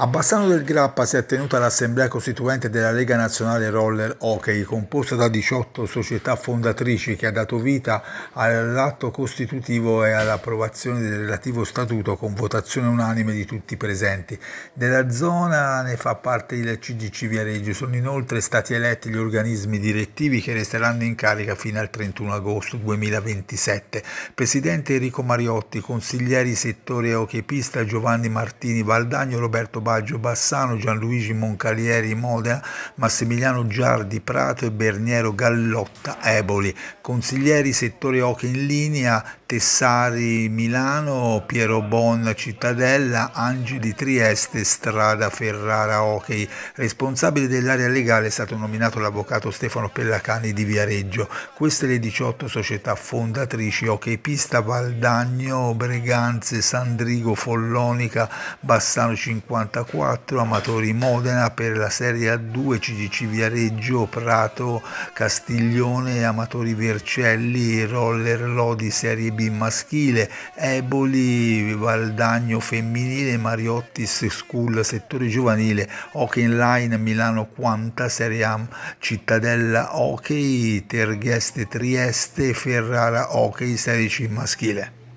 A Bassano del Grappa si è tenuta l'assemblea costituente della Lega Nazionale Roller Hockey, composta da 18 società fondatrici che ha dato vita all'atto costitutivo e all'approvazione del relativo statuto con votazione unanime di tutti i presenti. Della zona ne fa parte il CGC Viareggio, sono inoltre stati eletti gli organismi direttivi che resteranno in carica fino al 31 agosto 2027. Presidente Enrico Mariotti, consiglieri settore hockey pista Giovanni Martini Valdagno Roberto Baggio Bassano, Gianluigi Moncalieri Modena, Massimiliano Giardi Prato e Berniero Gallotta Eboli. Consiglieri settore Oche in linea, Tessari Milano, Piero Bon Cittadella, Angeli Trieste, Strada Ferrara Hockey. Responsabile dell'area legale è stato nominato l'avvocato Stefano Pellacani di Viareggio. Queste le 18 società fondatrici Hockey Pista, Valdagno, Breganze, Sandrigo, Follonica, Bassano 5 54, Amatori Modena per la Serie A2, CDC Viareggio, Prato, Castiglione, Amatori Vercelli, Roller Lodi Serie B maschile, Eboli, Valdagno femminile, Mariottis School settore giovanile, Hockey Line Milano Quanta Serie A Cittadella Hockey, Tergheste Trieste, Ferrara Hockey Serie C maschile.